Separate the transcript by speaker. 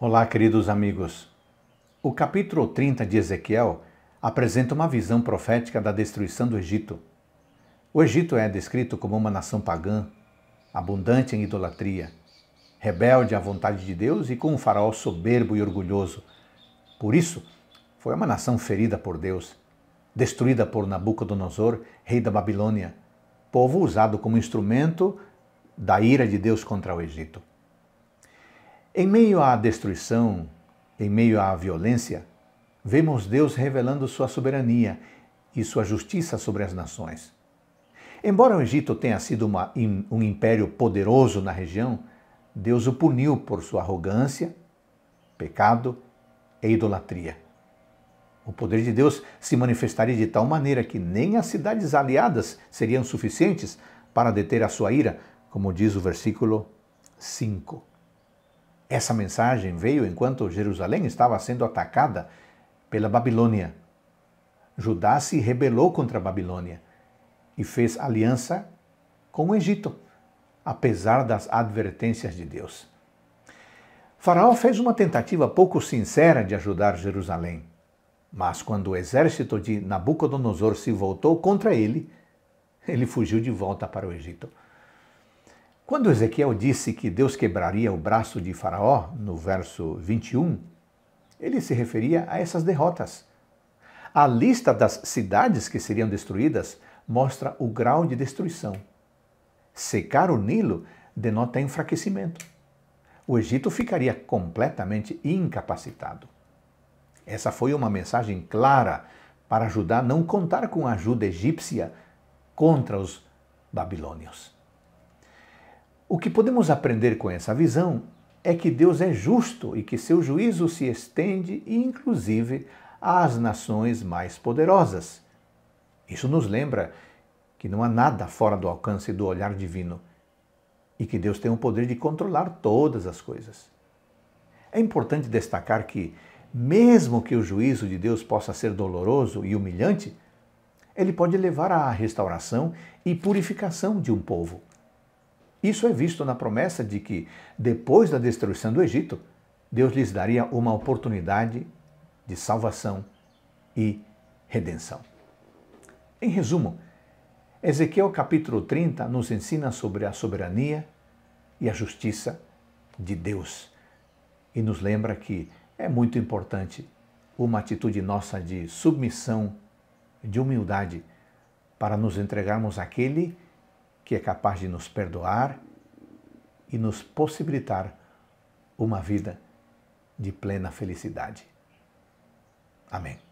Speaker 1: Olá, queridos amigos. O capítulo 30 de Ezequiel apresenta uma visão profética da destruição do Egito. O Egito é descrito como uma nação pagã, abundante em idolatria, rebelde à vontade de Deus e com um faraó soberbo e orgulhoso. Por isso, foi uma nação ferida por Deus, destruída por Nabucodonosor, rei da Babilônia, povo usado como instrumento da ira de Deus contra o Egito. Em meio à destruição, em meio à violência, vemos Deus revelando sua soberania e sua justiça sobre as nações. Embora o Egito tenha sido uma, um império poderoso na região, Deus o puniu por sua arrogância, pecado e idolatria. O poder de Deus se manifestaria de tal maneira que nem as cidades aliadas seriam suficientes para deter a sua ira, como diz o versículo 5. Essa mensagem veio enquanto Jerusalém estava sendo atacada pela Babilônia. Judá se rebelou contra a Babilônia e fez aliança com o Egito, apesar das advertências de Deus. Faraó fez uma tentativa pouco sincera de ajudar Jerusalém, mas quando o exército de Nabucodonosor se voltou contra ele, ele fugiu de volta para o Egito. Quando Ezequiel disse que Deus quebraria o braço de Faraó, no verso 21, ele se referia a essas derrotas. A lista das cidades que seriam destruídas mostra o grau de destruição. Secar o Nilo denota enfraquecimento. O Egito ficaria completamente incapacitado. Essa foi uma mensagem clara para ajudar a não contar com a ajuda egípcia contra os babilônios. O que podemos aprender com essa visão é que Deus é justo e que seu juízo se estende, inclusive, às nações mais poderosas. Isso nos lembra que não há nada fora do alcance do olhar divino e que Deus tem o poder de controlar todas as coisas. É importante destacar que, mesmo que o juízo de Deus possa ser doloroso e humilhante, ele pode levar à restauração e purificação de um povo. Isso é visto na promessa de que, depois da destruição do Egito, Deus lhes daria uma oportunidade de salvação e redenção. Em resumo, Ezequiel capítulo 30 nos ensina sobre a soberania e a justiça de Deus e nos lembra que é muito importante uma atitude nossa de submissão, de humildade, para nos entregarmos àquele que que é capaz de nos perdoar e nos possibilitar uma vida de plena felicidade. Amém.